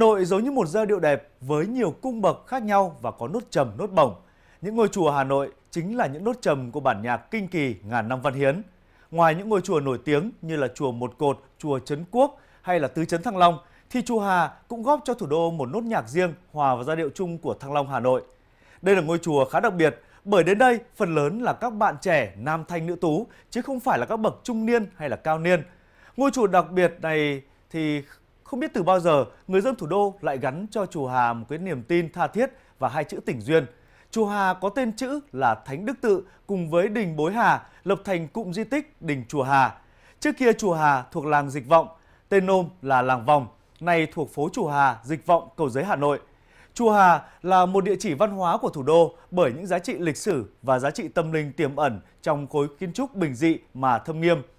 Nội giống như một giai điệu đẹp với nhiều cung bậc khác nhau và có nốt trầm, nốt bổng. Những ngôi chùa Hà Nội chính là những nốt trầm của bản nhạc kinh kỳ ngàn năm văn hiến. Ngoài những ngôi chùa nổi tiếng như là chùa Một Cột, chùa Trấn Quốc hay là Tứ Trấn Thăng Long, thì chùa Hà cũng góp cho thủ đô một nốt nhạc riêng hòa vào giai điệu chung của Thăng Long Hà Nội. Đây là ngôi chùa khá đặc biệt bởi đến đây phần lớn là các bạn trẻ nam thanh nữ tú chứ không phải là các bậc trung niên hay là cao niên. Ngôi chùa đặc biệt này thì không biết từ bao giờ, người dân thủ đô lại gắn cho chùa Hà một cái niềm tin tha thiết và hai chữ tỉnh duyên. Chùa Hà có tên chữ là Thánh Đức Tự cùng với đình Bối Hà lập thành cụm di tích đình chùa Hà. Trước kia chùa Hà thuộc làng Dịch Vọng, tên nôm là làng Vòng, nay thuộc phố chùa Hà, Dịch Vọng, Cầu Giấy, Hà Nội. Chùa Hà là một địa chỉ văn hóa của thủ đô bởi những giá trị lịch sử và giá trị tâm linh tiềm ẩn trong khối kiến trúc bình dị mà thâm nghiêm.